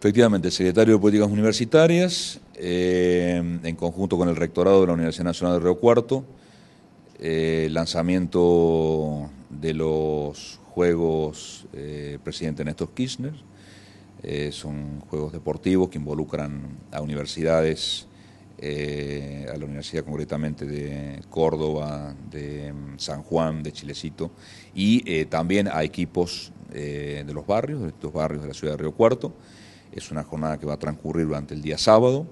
Efectivamente, secretario de Políticas Universitarias, eh, en conjunto con el rectorado de la Universidad Nacional de Río Cuarto, eh, lanzamiento de los Juegos eh, Presidente Néstor Kirchner. son juegos deportivos que involucran a universidades, a la universidad concretamente de Córdoba, de mm, San Juan, de Chilecito, y también a equipos de los barrios, de estos barrios de la ciudad de Río Cuarto. Es una jornada que va a transcurrir durante el día sábado.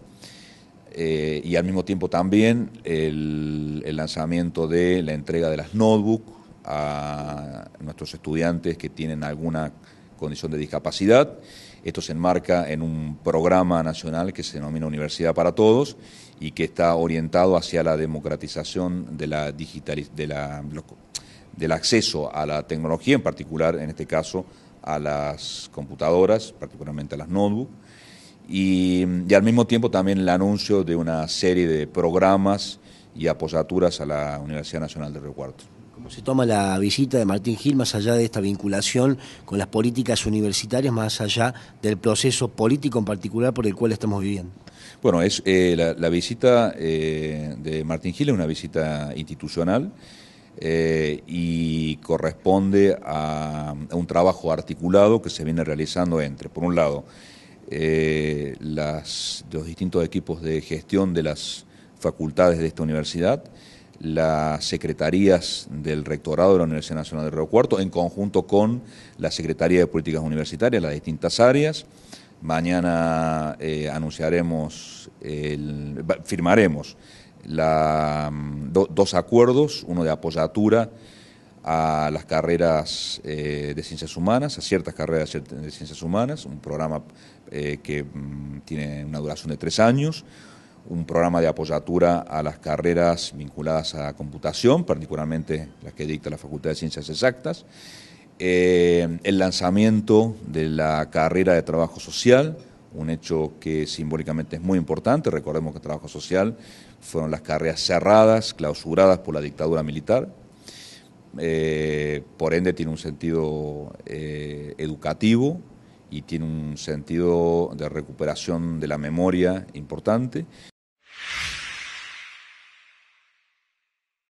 Eh, y al mismo tiempo también el, lanzamiento de la entrega de las notebooks a nuestros estudiantes que tienen alguna condición de discapacidad. Esto se enmarca en un programa nacional que se denomina Universidad para Todos y que está orientado hacia la democratización de la de la, del acceso a la tecnología, en particular, en este caso, a las computadoras, particularmente a las notebooks, y, al mismo tiempo también el anuncio de una serie de programas y aposaturas a la Universidad Nacional de Río Cuarto. ¿Cómo se toma la visita de Martín Gil más allá de esta vinculación con las políticas universitarias, más allá del proceso político en particular por el cual estamos viviendo? Bueno, es eh, la, visita eh, de Martín Gil es una visita institucional. Eh, y corresponde a, un trabajo articulado que se viene realizando entre, por un lado, eh, las, los distintos equipos de gestión de las facultades de esta universidad, las secretarías del rectorado de la Universidad Nacional de Río Cuarto, en conjunto con la Secretaría de Políticas Universitarias, las distintas áreas. Mañana eh, anunciaremos, el, firmaremos Mm, dos acuerdos, uno de apoyatura a las carreras eh, de ciencias humanas, a ciertas carreras de ciencias humanas, un programa eh, que mm, tiene una duración de tres años, un programa de apoyatura a las carreras vinculadas a computación, particularmente las que dicta la Facultad de Ciencias Exactas, eh, el lanzamiento de la carrera de trabajo social, un hecho que simbólicamente es muy importante. Recordemos que el trabajo social fueron las carreras cerradas, clausuradas por la dictadura militar. Eh, por ende tiene un sentido eh, educativo y tiene un sentido de recuperación de la memoria importante.